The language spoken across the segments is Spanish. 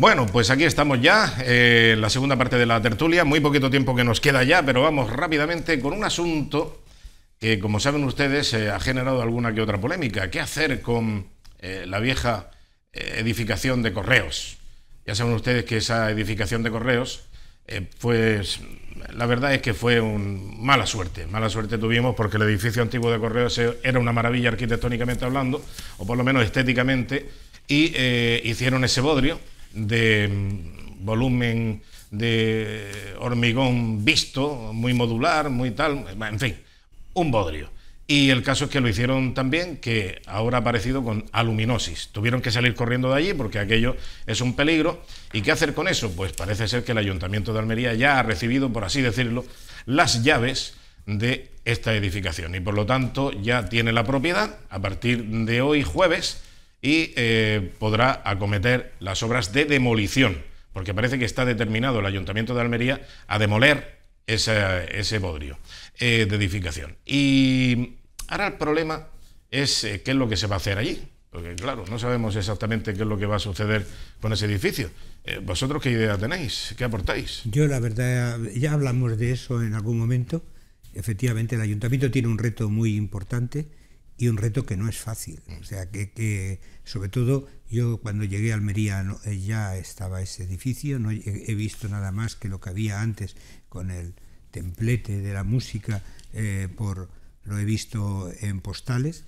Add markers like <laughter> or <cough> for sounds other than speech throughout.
Bueno, pues aquí estamos ya, eh, en la segunda parte de la tertulia. Muy poquito tiempo que nos queda ya, pero vamos rápidamente con un asunto que, como saben ustedes, eh, ha generado alguna que otra polémica. ¿Qué hacer con eh, la vieja edificación de correos? Ya saben ustedes que esa edificación de correos, pues la verdad es que fue un mala suerte. Mala suerte tuvimos porque el edificio antiguo de correos era una maravilla arquitectónicamente hablando, o por lo menos estéticamente, y hicieron ese bodrio de mm, volumen de hormigón visto, muy modular, muy tal, en fin, un bodrio. Y el caso es que lo hicieron también, que ahora ha aparecido con aluminosis. Tuvieron que salir corriendo de allí porque aquello es un peligro. ¿Y qué hacer con eso? Pues parece ser que el Ayuntamiento de Almería ya ha recibido, por así decirlo, las llaves de esta edificación. Y por lo tanto ya tiene la propiedad. A partir de hoy jueves y eh, podrá acometer las obras de demolición, porque parece que está determinado el Ayuntamiento de Almería a demoler ese, ese bodrio eh, de edificación. Y ahora el problema es eh, qué es lo que se va a hacer allí, porque claro, no sabemos exactamente qué es lo que va a suceder con ese edificio. ¿Vosotros qué idea tenéis? ¿Qué aportáis? Yo la verdad, ya hablamos de eso en algún momento. Efectivamente, el ayuntamiento tiene un reto muy importante y un reto que no es fácil. Mm. O sea, que, que sobre todo yo cuando llegué a Almería eh, ya estaba ese edificio, no he, visto nada más que lo que había antes con el templete de la música, eh, por lo he visto en postales,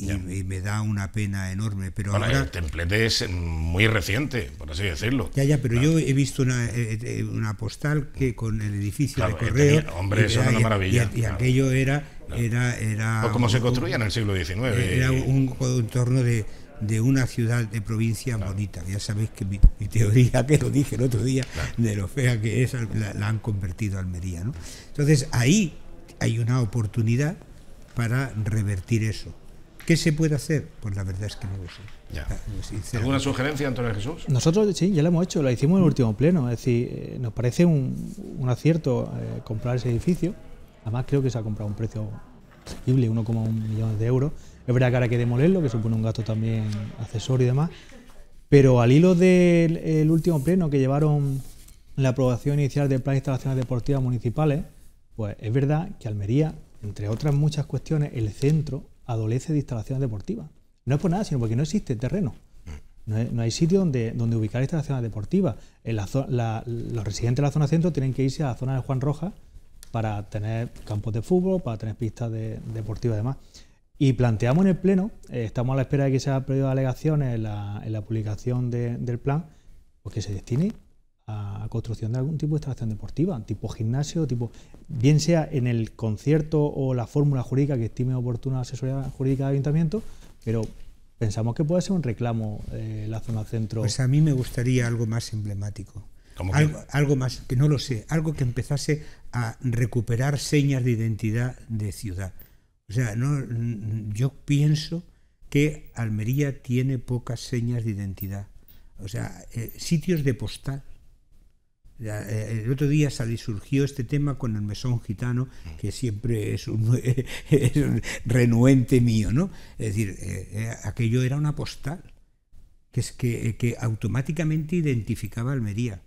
y, me da una pena enorme. Pero ahora... el templete es muy reciente, por así decirlo. Ya, ya, pero yo he visto una, eh, eh, una, postal que mm. con el edificio de correo. hombre, eso es una maravilla. Y, aquello era. era, era se construía en el siglo XIX. Eh, era un, entorno de, de una ciudad de provincia bonita. Ya sabéis que mi, teoría, que lo dije el otro día, de lo fea que es, la, han convertido a Almería. ¿no? Entonces ahí hay una oportunidad para revertir eso. ¿Qué se puede hacer? Pues la verdad es que no lo sé. Ah, pues, ¿Alguna sugerencia, Antonio Jesús? Nosotros sí, ya lo hemos hecho, lo hicimos en el último pleno. Es decir, eh, nos parece un, acierto eh, comprar ese edificio. Además, creo que se ha comprado un precio asequible, 1,1 millones de euros. Es verdad que ahora hay que demolerlo, que supone un gasto también accesorio y demás. Pero al hilo del último pleno que llevaron la aprobación inicial del Plan de Instalaciones Deportivas Municipales, pues es verdad que Almería, entre otras muchas cuestiones, el centro adolece de instalaciones deportivas. No es por nada, sino porque no existe terreno. No hay, sitio donde, donde ubicar instalaciones deportivas. En los residentes de la zona centro tienen que irse a la zona de Juan Roja para tener campos de fútbol, para tener pistas deportivas y demás. Y planteamos en el Pleno, eh, estamos a la espera de que se hayan pedido alegaciones en la, publicación del plan, pues que se destine a construcción de algún tipo de instalación deportiva, tipo gimnasio, tipo, bien sea en el concierto o la fórmula jurídica que estime oportuna la asesoría jurídica del ayuntamiento, pero pensamos que puede ser un reclamo eh, la zona centro. Pues a mí me gustaría algo más emblemático. Algo, más, que no lo sé, algo que empezase a recuperar señas de identidad de ciudad. O sea, no, mm, yo pienso que Almería tiene pocas señas de identidad. O sea, eh, sitios de postal eh, el otro día surgió este tema con el mesón gitano, que siempre es un, <laughs> renuente mío, ¿no? Es decir, eh, eh, aquello era una postal, que, es que, automáticamente identificaba Almería.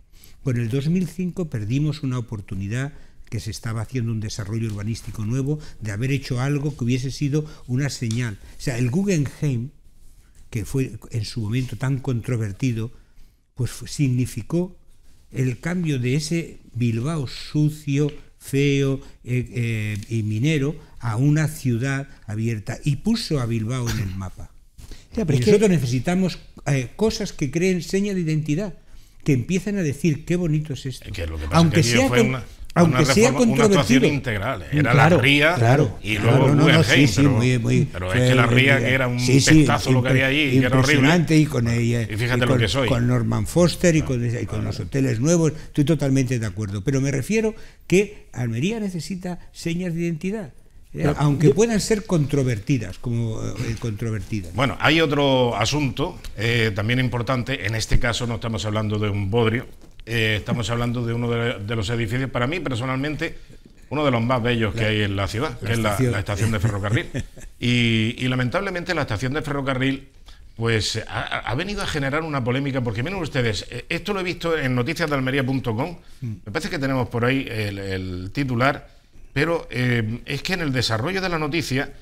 Con el 2005 perdimos una oportunidad que se estaba haciendo un desarrollo urbanístico nuevo, de haber hecho algo que hubiese sido una señal. O sea, el Guggenheim, que fue en su momento tan controvertido, pues significó el cambio de ese Bilbao sucio, feo eh, eh, y minero a una ciudad abierta y puso a Bilbao en el mapa. nosotros necesitamos eh, cosas que creen seña de identidad, que empiecen a decir qué bonito es esto. aunque, sea una aunque sea controvertido. Una integral. Mm, era la ría, claro, y luego no, pero, muy, es que la ría que era un sí, lo que había allí, que era horrible. y con Y fíjate lo que soy. Con Norman Foster y ah. con, ah. los hoteles nuevos, estoy totalmente de acuerdo. Pero me refiero que Almería necesita señas de identidad. Eh, aunque puedan ser controvertidas, como eh, controvertidas. Bueno, hay otro asunto eh, también importante. En este caso no estamos hablando de un bodrio, eh, estamos hablando de uno de, los edificios, para mí personalmente, uno de los más bellos que hay en la ciudad, que es la, estación de ferrocarril. <laughs> Y, lamentablemente la estación de ferrocarril pues ha, venido a generar una polémica, porque miren ustedes, eh, esto lo he visto en noticiasdalmería.com, mm. me parece que tenemos por ahí el, titular, pero eh, es que en el desarrollo de la noticia,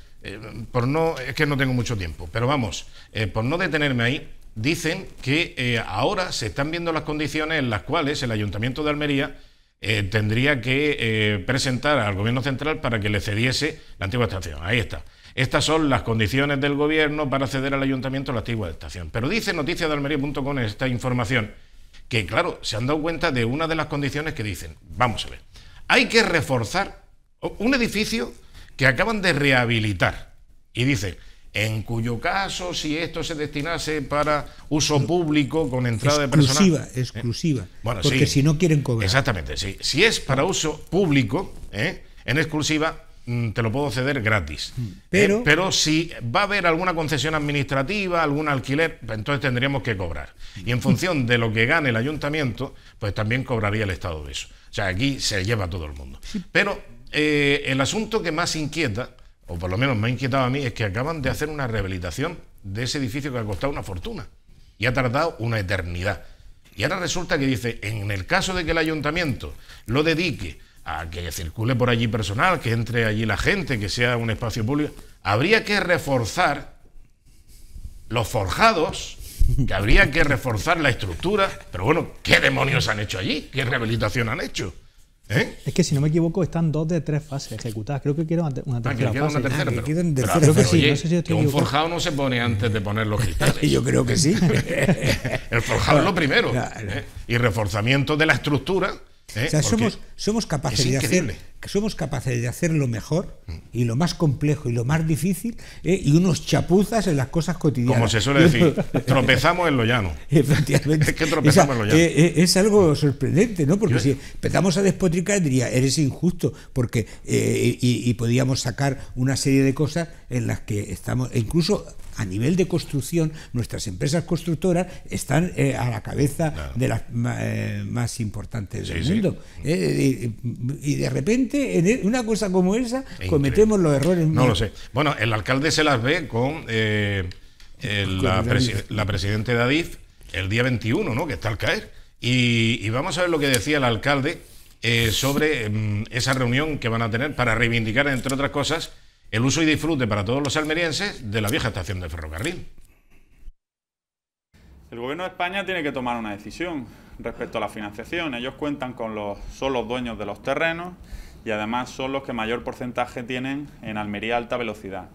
por no, es que no tengo mucho tiempo, pero vamos, por no detenerme ahí, dicen que eh, ahora se están viendo las condiciones en las cuales el Ayuntamiento de Almería eh, tendría que eh, presentar al Gobierno Central para que le cediese la antigua estación. Ahí está. Estas son las condiciones del Gobierno para ceder al Ayuntamiento la antigua estación. Pero dice de con esta información que, claro, se han dado cuenta de una de las condiciones que dicen. Vamos a ver. Hay que reforzar un edificio que acaban de rehabilitar. Y dicen, en cuyo caso, si esto se destinase para uso público con entrada exclusiva, de personal... Exclusiva, eh, exclusiva. porque si no quieren cobrar. Exactamente, Si es para uso público, eh, en exclusiva, mm, te lo puedo ceder gratis. Eh, pero, pero si va a haber alguna concesión administrativa, algún alquiler, entonces tendríamos que cobrar. Y en función de lo que gane el ayuntamiento, pues también cobraría el Estado de eso. O sea, aquí se lleva todo el mundo. Pero el asunto que más inquieta o por lo menos me ha inquietado a mí, es que acaban de hacer una rehabilitación de ese edificio que ha costado una fortuna y ha tardado una eternidad. Y ahora resulta que dice, en el caso de que el ayuntamiento lo dedique a que circule por allí personal, que entre allí la gente, que sea un espacio público, habría que reforzar los forjados, que habría que reforzar la estructura, pero bueno, ¿qué demonios han hecho allí? ¿Qué rehabilitación han hecho? ¿Eh? Es que si no me equivoco, están dos de tres fases ejecutadas. Creo que quiero una ah, tercera. fase. tercera, ah, un forjado no se pone antes de poner los <laughs> cristales. yo creo que sí. <laughs> el forjado es lo primero. ¿eh? Y reforzamiento de la estructura. ¿eh? somos, somos capaces de hacer somos capaces de hacer lo mejor mm. y lo más complejo y lo más difícil eh, y unos chapuzas en las cosas cotidianas. Como se suele decir, <laughs> tropezamos en lo llano. Es algo sorprendente, ¿no? Porque si empezamos a despotricar diría, eres injusto, porque eh, y, podríamos podíamos sacar una serie de cosas en las que estamos, e incluso a nivel de construcción, nuestras empresas constructoras están eh, a la cabeza de las más importantes del mundo y de repente en e, una cosa como esa cometemos los errores. No lo sé. Bueno, el alcalde se las ve con eh, la, presidenta de Adif el día 21, ¿no? Que está al caer. Y, vamos a ver lo que decía el alcalde eh, sobre mm, esa reunión que van a tener para reivindicar, entre otras cosas, el uso y disfrute para todos los almerienses de la vieja estación de ferrocarril. El Gobierno de España tiene que tomar una decisión. Respecto a la financiación, ellos cuentan con los, son los dueños de los terrenos y además son los que mayor porcentaje tienen en Almería alta velocidad.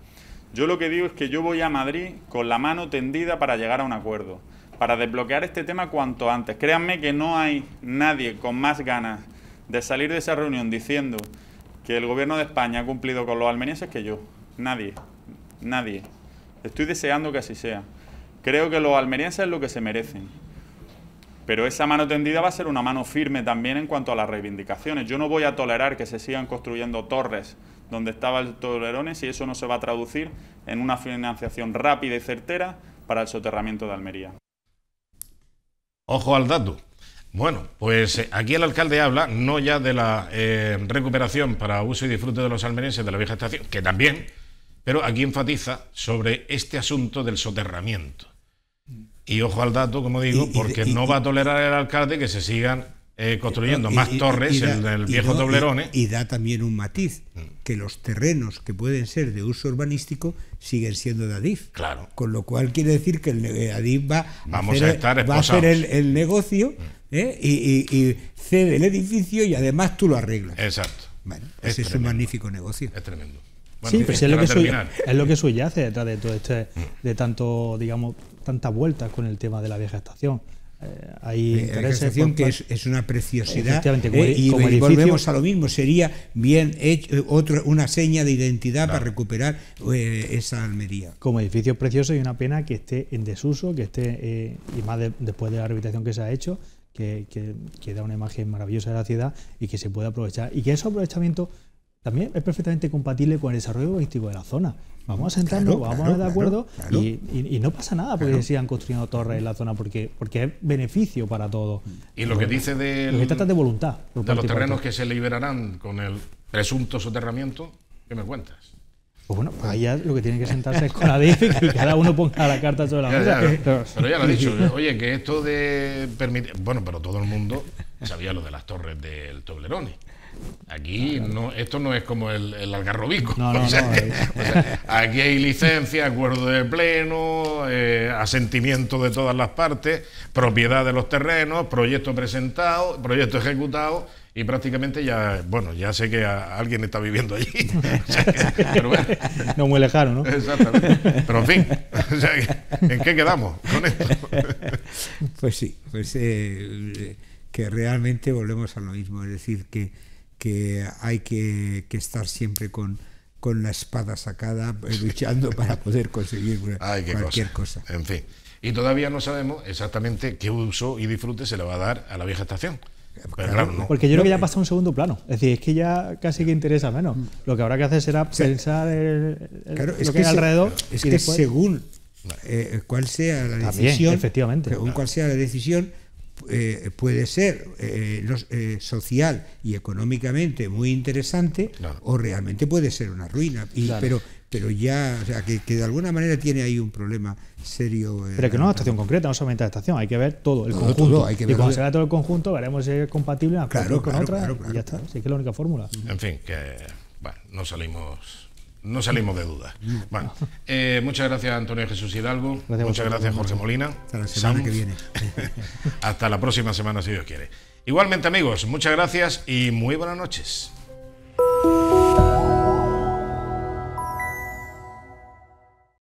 Yo lo que digo es que yo voy a Madrid con la mano tendida para llegar a un acuerdo, para desbloquear este tema cuanto antes. Créanme que no hay nadie con más ganas de salir de esa reunión diciendo que el gobierno de España ha cumplido con los almerienses que yo. Nadie, nadie. Estoy deseando que así sea. Creo que los almerienses es lo que se merecen. Pero esa mano tendida va a ser una mano firme también en cuanto a las reivindicaciones. Yo no voy a tolerar que se sigan construyendo torres donde estaba el Tolerones y eso no se va a traducir en una financiación rápida y certera para el soterramiento de Almería. Ojo al dato. Bueno, pues eh, aquí el alcalde habla no ya de la eh, recuperación para uso y disfrute de los almerenses de la vieja estación, que también, pero aquí enfatiza sobre este asunto del soterramiento. Y ojo al dato, como digo, porque no va a tolerar el alcalde que se sigan eh, construyendo ah, más torres, en el del viejo Toblerone. Y, da también un matiz, mm. que los terrenos que pueden ser de uso urbanístico siguen siendo de ADIF. Claro. Con lo cual quiere decir que el eh, ADIF va, a, hacer, estar va a el, negocio mm. ¿eh? y, cede el edificio y además tú lo arreglas. Exacto. Bueno, ese pues es, un magnífico negocio. Es tremendo. Bueno, sí, pues es, lo que es lo, que subyace detrás de todo este, de tanto, digamos, tantas vueltas con el tema de la vieja estación. Eh, hay eh, que es, una preciosidad eh, y, como volvemos a lo mismo sería bien hecho otro, una seña de identidad para recuperar esa Almería como edificio precioso y una pena que esté en desuso que esté y más después de la rehabilitación que se ha hecho que, que, da una imagen maravillosa de la ciudad y que se pueda aprovechar. Y que esos aprovechamientos también es perfectamente compatible con el desarrollo logístico de la zona. Vamos a sentarnos, vamos a poner de acuerdo y, no pasa nada porque sigan construyendo torres en la zona porque, porque es beneficio para todos. Y lo que dice de, lo que trata de voluntad. De los terrenos que se liberarán con el presunto soterramiento, ¿qué me cuentas? Pues bueno, pues allá lo que tiene que sentarse es con la D, y que cada uno ponga la carta sobre la mesa. pero ya lo ha dicho, oye, que esto de permitir. Bueno, pero todo el mundo sabía lo de las torres del Toblerone. Aquí no, esto no es como el, algarrobico. aquí hay licencia, acuerdo de pleno, eh, asentimiento de todas las partes, propiedad de los terrenos, proyecto presentado, proyecto ejecutado y prácticamente ya, bueno, ya sé que alguien está viviendo allí. <laughs> No muy lejano, ¿no? Exactamente. Pero en fin, <laughs> ¿en qué quedamos con esto? Pues sí, pues eh, que realmente volvemos a lo mismo, es decir, que que hay que, estar siempre con, con la espada sacada, <laughs> luchando para poder conseguir cualquier cosa. En fin. Y todavía no sabemos exactamente qué uso y disfrute se le va a dar a la vieja estación. Porque yo creo que ya pasa un segundo plano. Es decir, es que ya casi que interesa menos. Mm. Lo que habrá que hacer será pensar el, lo que, hay alrededor. Es que según eh, cuál sea la decisión, efectivamente. según cuál sea la decisión, eh, puede ser eh, los, eh, social y económicamente muy interesante o realmente puede ser una ruina. Pero pero ya, o sea, que, de alguna manera tiene ahí un problema serio. Pero que no es una estación concreta, no solamente la estación, hay que ver todo el conjunto. y cuando se vea todo el conjunto, veremos si es compatible claro, con otra y ya está. Así que es la única fórmula. En fin, que bueno, no salimos no salimos de duda. Bueno, eh, muchas gracias Antonio Jesús Hidalgo. muchas gracias Jorge Molina. Hasta la <laughs> Hasta la próxima semana si Dios quiere. Igualmente amigos, muchas gracias y muy buenas noches.